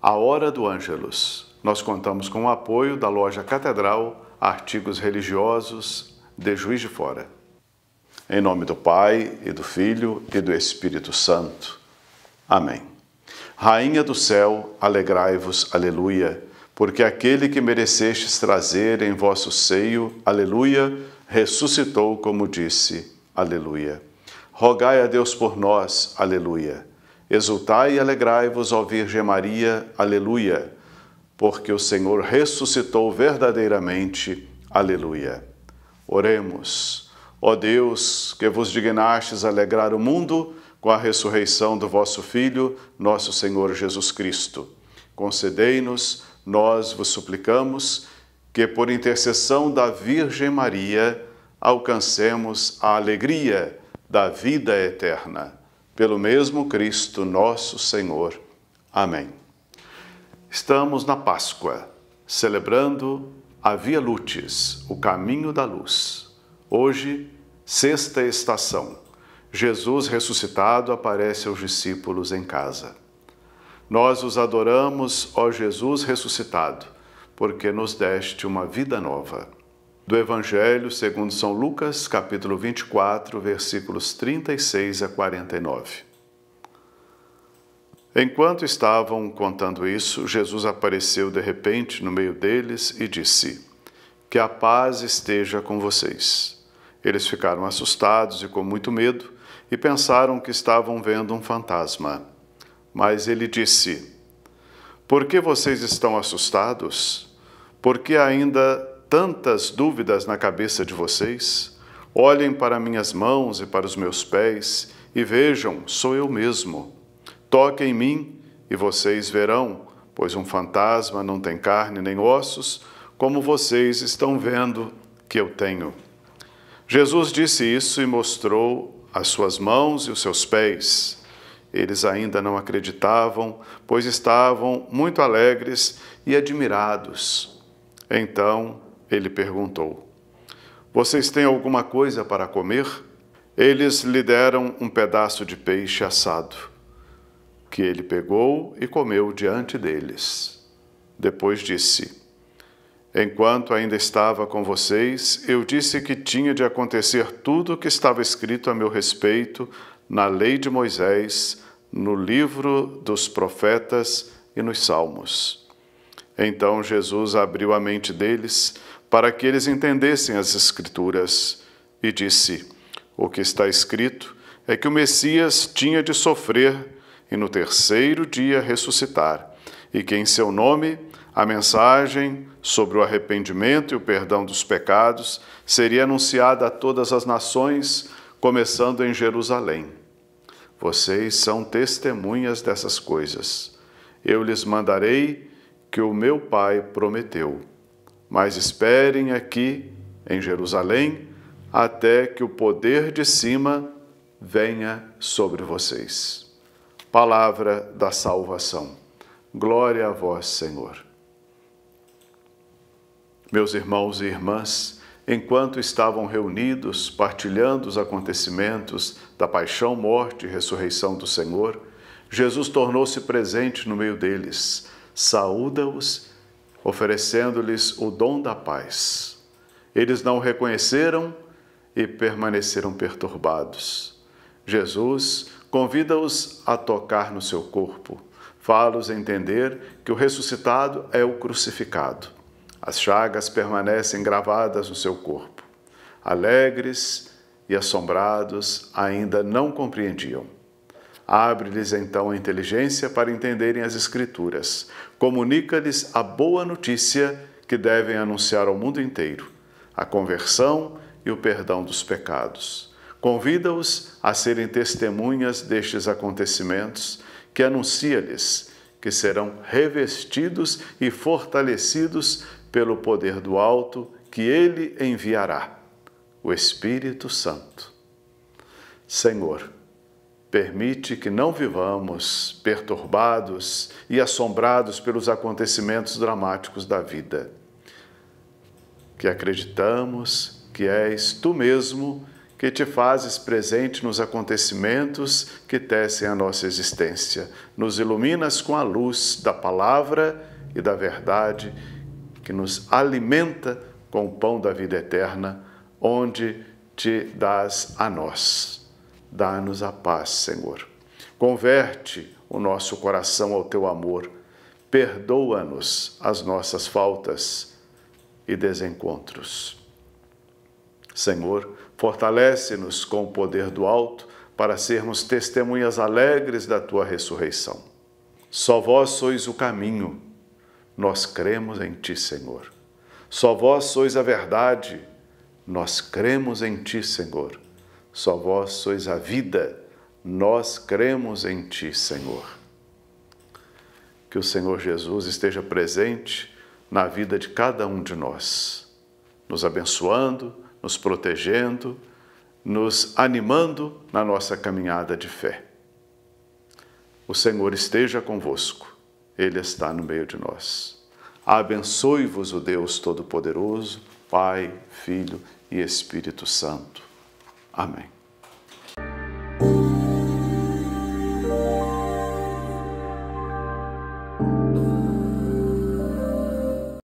A Hora do Ângelus. Nós contamos com o apoio da loja Catedral Artigos Religiosos de Juiz de Fora. Em nome do Pai e do Filho e do Espírito Santo. Amém. Rainha do céu, alegrai-vos, aleluia, porque aquele que merecestes trazer em vosso seio, aleluia, ressuscitou, como disse. Aleluia. Rogai a Deus por nós. Aleluia. Exultai e alegrai-vos, ó Virgem Maria. Aleluia. Porque o Senhor ressuscitou verdadeiramente. Aleluia. Oremos. Ó Deus, que vos dignastes alegrar o mundo com a ressurreição do vosso Filho, nosso Senhor Jesus Cristo. Concedei-nos, nós vos suplicamos, que por intercessão da Virgem Maria alcancemos a alegria da vida eterna. Pelo mesmo Cristo nosso Senhor. Amém. Estamos na Páscoa, celebrando a Via Lutis, o caminho da luz. Hoje, sexta estação. Jesus ressuscitado aparece aos discípulos em casa. Nós os adoramos, ó Jesus ressuscitado porque nos deste uma vida nova. Do Evangelho segundo São Lucas, capítulo 24, versículos 36 a 49. Enquanto estavam contando isso, Jesus apareceu de repente no meio deles e disse: Que a paz esteja com vocês. Eles ficaram assustados e com muito medo e pensaram que estavam vendo um fantasma. Mas ele disse: por que vocês estão assustados? Por que ainda tantas dúvidas na cabeça de vocês? Olhem para minhas mãos e para os meus pés e vejam, sou eu mesmo. Toquem em mim e vocês verão, pois um fantasma não tem carne nem ossos, como vocês estão vendo que eu tenho. Jesus disse isso e mostrou as suas mãos e os seus pés. Eles ainda não acreditavam, pois estavam muito alegres e admirados. Então ele perguntou: Vocês têm alguma coisa para comer? Eles lhe deram um pedaço de peixe assado, que ele pegou e comeu diante deles. Depois disse: Enquanto ainda estava com vocês, eu disse que tinha de acontecer tudo o que estava escrito a meu respeito na lei de Moisés, no livro dos profetas e nos salmos. Então Jesus abriu a mente deles para que eles entendessem as Escrituras e disse: O que está escrito é que o Messias tinha de sofrer e no terceiro dia ressuscitar, e que em seu nome a mensagem sobre o arrependimento e o perdão dos pecados seria anunciada a todas as nações começando em Jerusalém. Vocês são testemunhas dessas coisas. Eu lhes mandarei que o meu Pai prometeu. Mas esperem aqui, em Jerusalém, até que o poder de cima venha sobre vocês. Palavra da salvação. Glória a vós, Senhor. Meus irmãos e irmãs, enquanto estavam reunidos, partilhando os acontecimentos da paixão, morte e ressurreição do Senhor, Jesus tornou-se presente no meio deles. Saúda-os, oferecendo-lhes o dom da paz. Eles não o reconheceram e permaneceram perturbados. Jesus convida-os a tocar no seu corpo. Fala-os entender que o ressuscitado é o crucificado. As chagas permanecem gravadas no seu corpo. Alegres e assombrados ainda não compreendiam. Abre-lhes então a inteligência para entenderem as Escrituras. Comunica-lhes a boa notícia que devem anunciar ao mundo inteiro: a conversão e o perdão dos pecados. Convida-os a serem testemunhas destes acontecimentos, que anuncia-lhes que serão revestidos e fortalecidos pelo poder do alto que ele enviará, o Espírito Santo. Senhor, permite que não vivamos perturbados e assombrados pelos acontecimentos dramáticos da vida. Que acreditamos que és tu mesmo que te fazes presente nos acontecimentos que tecem a nossa existência. Nos iluminas com a luz da palavra e da verdade que nos alimenta com o pão da vida eterna, onde te dás a nós. Dá-nos a paz, Senhor. Converte o nosso coração ao teu amor. Perdoa-nos as nossas faltas e desencontros. Senhor, fortalece-nos com o poder do alto para sermos testemunhas alegres da tua ressurreição. Só vós sois o caminho nós cremos em Ti, Senhor. Só vós sois a verdade, nós cremos em Ti, Senhor. Só vós sois a vida, nós cremos em Ti, Senhor. Que o Senhor Jesus esteja presente na vida de cada um de nós, nos abençoando, nos protegendo, nos animando na nossa caminhada de fé. O Senhor esteja convosco. Ele está no meio de nós. Abençoe-vos o Deus Todo-Poderoso, Pai, Filho e Espírito Santo. Amém.